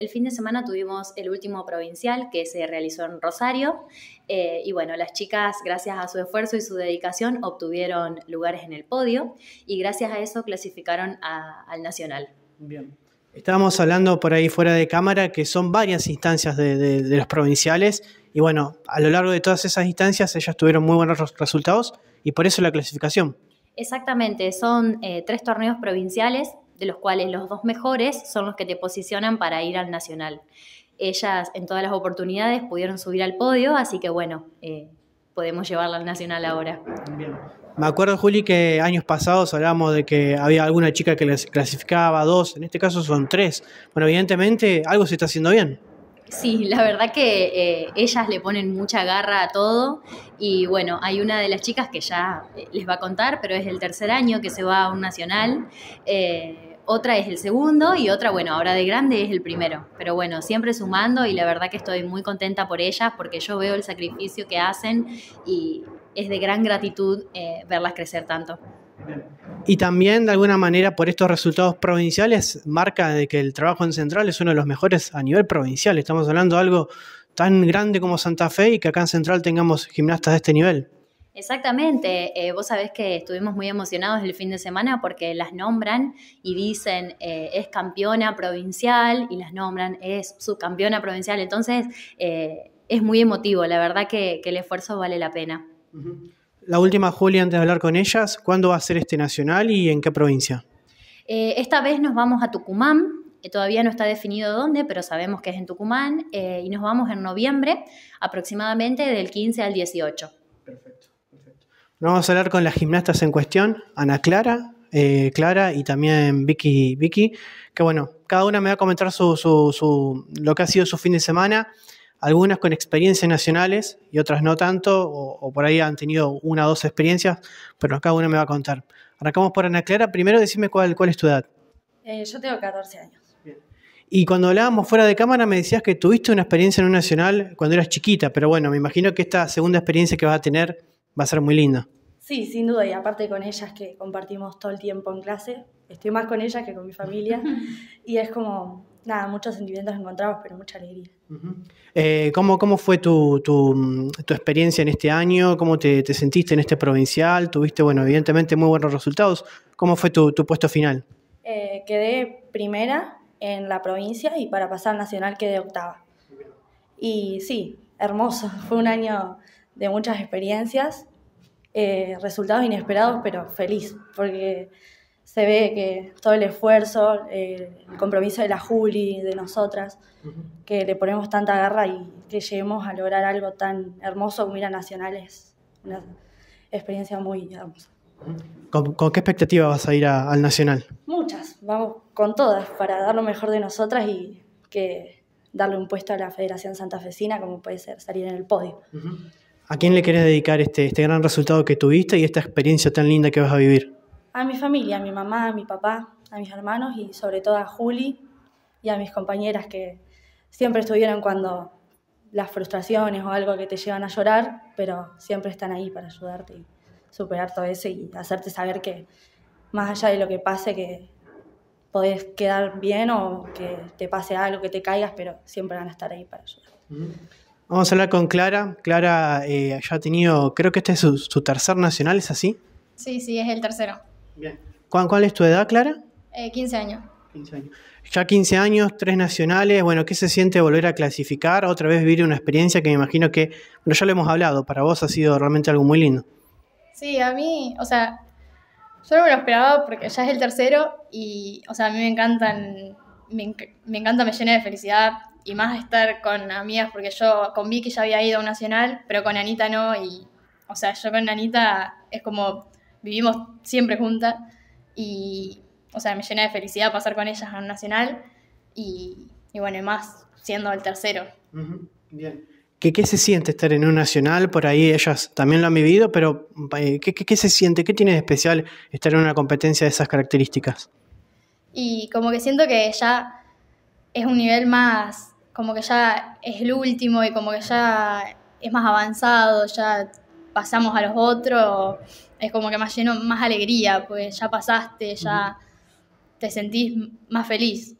El fin de semana tuvimos el último provincial que se realizó en Rosario eh, y bueno, las chicas gracias a su esfuerzo y su dedicación obtuvieron lugares en el podio y gracias a eso clasificaron al nacional. Bien. Estábamos hablando por ahí fuera de cámara que son varias instancias de, los provinciales y bueno, a lo largo de todas esas instancias ellas tuvieron muy buenos resultados y por eso la clasificación. Exactamente, son eh, tres torneos provinciales los cuales los dos mejores son los que te posicionan para ir al nacional. Ellas en todas las oportunidades pudieron subir al podio, así que bueno, eh, podemos llevarla al nacional ahora. Me acuerdo, Juli, que años pasados hablábamos de que había alguna chica que les clasificaba dos, en este caso son tres. Bueno, evidentemente algo se está haciendo bien. Sí, la verdad que eh, ellas le ponen mucha garra a todo y bueno, hay una de las chicas que ya eh, les va a contar, pero es el tercer año que se va a un nacional. Eh, otra es el segundo y otra, bueno, ahora de grande es el primero. Pero bueno, siempre sumando y la verdad que estoy muy contenta por ellas porque yo veo el sacrificio que hacen y es de gran gratitud eh, verlas crecer tanto. Y también de alguna manera por estos resultados provinciales marca de que el trabajo en Central es uno de los mejores a nivel provincial. Estamos hablando de algo tan grande como Santa Fe y que acá en Central tengamos gimnastas de este nivel. Exactamente, eh, vos sabés que estuvimos muy emocionados el fin de semana porque las nombran y dicen eh, es campeona provincial y las nombran es subcampeona provincial, entonces eh, es muy emotivo, la verdad que, que, el esfuerzo vale la pena. La última, Julia, antes de hablar con ellas, ¿cuándo va a ser este nacional y en qué provincia? esta vez nos vamos a Tucumán, todavía no está definido dónde, pero sabemos que es en Tucumán, y nos vamos en noviembre aproximadamente del 15 al 18. Vamos a hablar con las gimnastas en cuestión, Ana Clara, eh, Clara y también Vicky, Vicky, que bueno, cada una me va a comentar su, lo que ha sido su fin de semana, algunas con experiencias nacionales y otras no tanto, o, por ahí han tenido una o dos experiencias, pero cada una me va a contar. Arrancamos por Ana Clara, primero decime cuál, es tu edad. Eh, yo tengo 14 años. Y cuando hablábamos fuera de cámara me decías que tuviste una experiencia en un nacional cuando eras chiquita, pero bueno, me imagino que esta segunda experiencia que vas a tener va a ser muy linda. Sí, sin duda, y aparte con ellas que compartimos todo el tiempo en clase, estoy más con ellas que con mi familia, y es como, nada, muchos sentimientos encontrados, pero mucha alegría. Eh, ¿cómo, fue tu, experiencia en este año? ¿Cómo te, sentiste en este provincial? Tuviste, bueno, evidentemente muy buenos resultados. ¿Cómo fue tu, puesto final? Eh, quedé primera en la provincia y para pasar nacional quedé octava. Y sí, hermoso, fue un año de muchas experiencias eh, resultados inesperados, pero feliz, porque se ve que todo el esfuerzo, eh, el compromiso de la Juli, de nosotras, que le ponemos tanta garra y que lleguemos a lograr algo tan hermoso como ir a Nacional es una experiencia muy hermosa. ¿Con, qué expectativa vas a ir al Nacional? Muchas, vamos con todas, para dar lo mejor de nosotras y que darle un puesto a la Federación Santafesina, como puede ser salir en el podio. ¿A quién le querés dedicar este, este, gran resultado que tuviste y esta experiencia tan linda que vas a vivir? A mi familia, a mi mamá, a mi papá, a mis hermanos y sobre todo a Juli y a mis compañeras que siempre estuvieron cuando las frustraciones o algo que te llevan a llorar, pero siempre están ahí para ayudarte y superar todo eso y hacerte saber que más allá de lo que pase, que podés quedar bien o que te pase algo, que te caigas, pero siempre van a estar ahí para ayudarte. Vamos a hablar con Clara. Clara eh, ya ha tenido, creo que este es su, tercer nacional, ¿es así? Sí, sí, es el tercero. Bien. ¿Cuál, es tu edad, Clara? Eh, 15 años. Ya 15 años, tres nacionales. Bueno, ¿qué se siente volver a clasificar? Otra vez vivir una experiencia que me imagino que, bueno, ya lo hemos hablado, para vos ha sido realmente algo muy lindo. Sí, a mí, o sea, yo no me lo esperaba porque ya es el tercero y, o sea, a mí me encantan, me, me encanta, me llena de felicidad y más estar con amigas, porque yo con Vicky ya había ido a un nacional, pero con Anita no, y, o sea, yo con Anita es como, vivimos siempre juntas, y, o sea, me llena de felicidad pasar con ellas a un nacional, y, bueno, y más siendo el tercero. Bien. ¿Qué, se siente estar en un nacional? Por ahí ellas también lo han vivido, pero eh, ¿qué, qué se siente? ¿Qué tiene de especial estar en una competencia de esas características? Y como que siento que ya es un nivel más como que ya es el último y como que ya es más avanzado, ya pasamos a los otros, es como que más lleno, más alegría, pues ya pasaste, ya te sentís más feliz.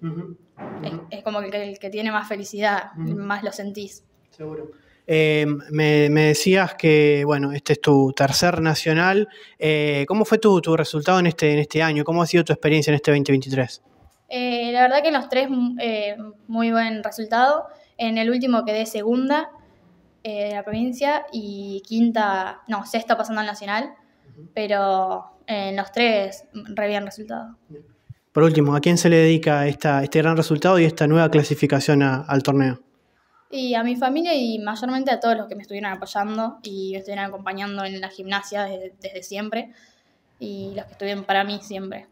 es, como que, el que, tiene más felicidad, más lo sentís. Seguro. Em, me, me, decías que, bueno, este es tu tercer nacional. Eh, ¿Cómo fue tu, tu resultado en este, en este año? ¿Cómo ha sido tu experiencia en este 2023? Eh, la verdad que en los tres mm, eh, muy buen resultado. En el último quedé segunda eh, de la provincia y quinta, no, sexta pasando al nacional, pero en los tres mm, re bien resultado. Por último, ¿a quién se le dedica esta, este gran resultado y esta nueva clasificación al torneo? Y a mi familia y mayormente a todos los que me estuvieron apoyando y me estuvieron acompañando en la gimnasia desde, siempre y los que estuvieron para mí siempre.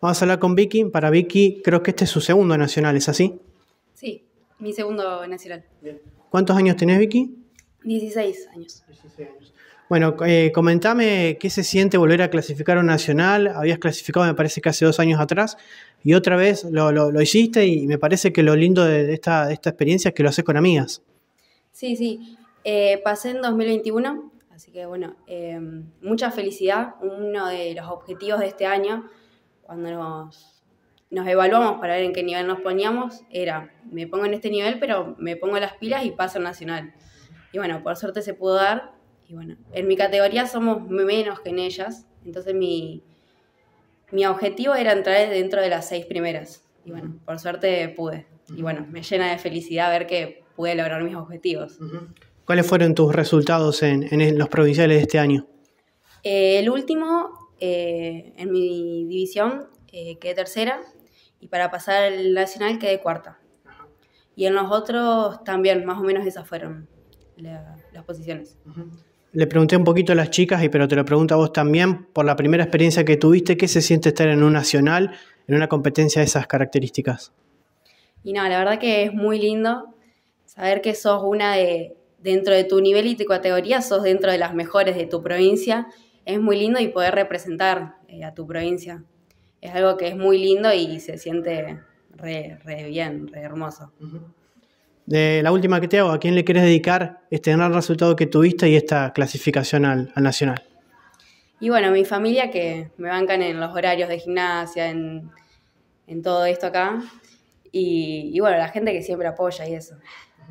Vamos a hablar con Vicky. Para Vicky, creo que este es su segundo nacional, ¿es así? Sí, mi segundo nacional. ¿Cuántos años tenés, Vicky? 16 años. Bueno, eh, comentame qué se siente volver a clasificar a un nacional. Habías clasificado, me parece, que hace dos años atrás y otra vez lo, lo, hiciste y me parece que lo lindo de esta, esta experiencia es que lo haces con amigas. Sí, sí. Eh, pasé en 2021, así que bueno, eh, mucha felicidad. Uno de los objetivos de este año cuando nos, nos evaluamos para ver en qué nivel nos poníamos, era, me pongo en este nivel, pero me pongo las pilas y paso nacional. Y bueno, por suerte se pudo dar. Y bueno, en mi categoría somos menos que en ellas, entonces mi, mi objetivo era entrar dentro de las seis primeras. Y bueno, por suerte pude. Y bueno, me llena de felicidad ver que pude lograr mis objetivos. ¿Cuáles fueron tus resultados en, en los provinciales de este año? Eh, el último eh, en mi división eh, quedé tercera y para pasar al nacional quedé cuarta. Y en los otros también, más o menos esas fueron las posiciones. Le pregunté un poquito a las chicas, y pero te lo pregunto a vos también, por la primera experiencia que tuviste, ¿qué se siente estar en un nacional, en una competencia de esas características? Y no, la verdad que es muy lindo saber que sos una de, dentro de tu nivel y tu categoría, sos dentro de las mejores de tu provincia es muy lindo y poder representar eh, a tu provincia. Es algo que es muy lindo y se siente re, re bien, re hermoso. De la última que te hago, ¿a quién le querés dedicar este gran resultado que tuviste y esta clasificación al, nacional? Y bueno, mi familia que me bancan en los horarios de gimnasia, en, todo esto acá. Y, y bueno, la gente que siempre apoya y eso.